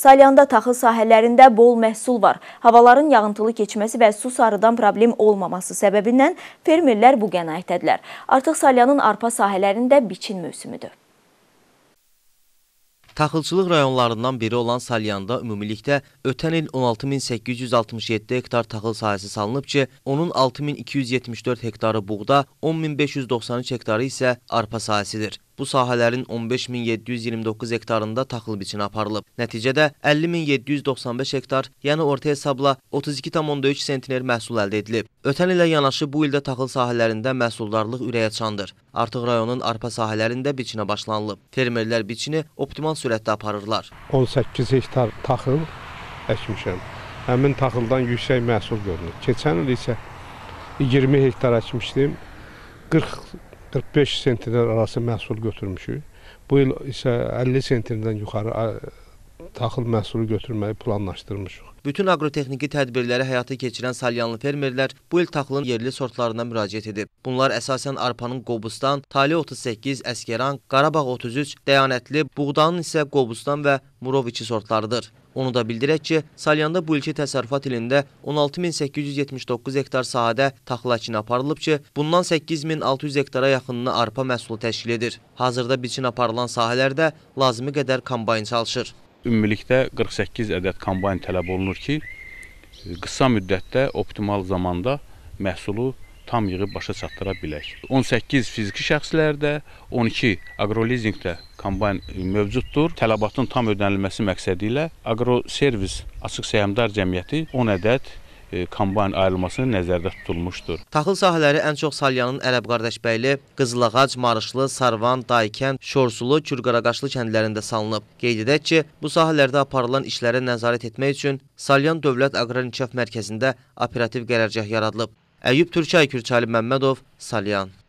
Salyanda taxıl sahələrində bol məhsul var. Havaların yağıntılı keçməsi və su sarıdan problem olmaması səbəbindən fermerlər bu qənaətdədirlər. Artıq Salyanın arpa sahələrində biçin mövsümüdür. Taxılçılıq rayonlarından biri olan Salyanda ümumilikdə ötən il 16867 hektar taxıl sahəsi salınıb ki, onun 6274 hektarı buğda, 10593 hektarı isə arpa sahəsidir. Bu sahələrin 15729 hektarında taxıl biçini aparılıb. Nəticədə 50795 hektar, yəni orta hesabla 32,3 sentner məhsul əldə edilib. Ötən ilə yanaşı bu ildə taxıl sahələrində məhsuldarlıq ürəyə çandır. Artıq rayonun arpa sahələrində biçinə başlanılıb. Fermerlər biçini optimal sürətdə aparırlar. 18 hektar taxıl əkmişəm. Həmin taxıldan yüksək məhsul görünür. Keçən il isə 20 hektar əkmişdim. 40 45 sentner arası məhsul götürmüşük. Bu il isə 50 sentrdən yuxarı taxıl məhsulu götürməyi planlaşdırmışıq. Bütün aqrotexniki tədbirləri həyata keçirən salyanlı fermerlər bu il taxılın yerli sortlarına müraciət edib. Bunlar əsasən arpanın Qobustan, Tali 38, Əskəran, Qarabağ 33, Dəyanətli, buğdanın isə Qobustan və Muroviçi sortlarıdır. Onu da bildirək ki, Salyanda bu ilki təsərrüfat ilində 16879 hektar sahədə taxıl əkini aparılıb ki, bundan 8600 hektara yaxınını arpa məhsulu təşkil edir. Hazırda biçin aparılan sahələrdə lazımi qədər kombayn çalışır. Ümumilikdə 48 ədəd kombayn tələb olunur ki, qısa müddətdə optimal zamanda məhsulu tam yığıb başa çatdıra bilək. 18 fiziki şəxslərdə, 12 agrolizinqdə kombayn mövcuddur. Tələbatın tam ödənilməsi məqsədi ilə Agroservis Açıq Səhmdar Cəmiyyəti 10 ədəd E, kombayn ayrılması nəzərdə tutulmuşdur. Taxıl sahələri ən çox Salyanın Ərəb Qardaşbəyli, Qızılağac, Marışlı, Sarvan, Daykən, Şorsulu, Kürqaraqaşlı kəndlərində salınıb. Qeyd edək ki, bu sahələrdə aparılan işlərə nəzarət etmək üçün Salyan Dövlət Aqrar İnkişaf Mərkəzində operativ qərargah yaradılıb. Əyyub Türkay, Kürçəli Məmmədov, Salyan.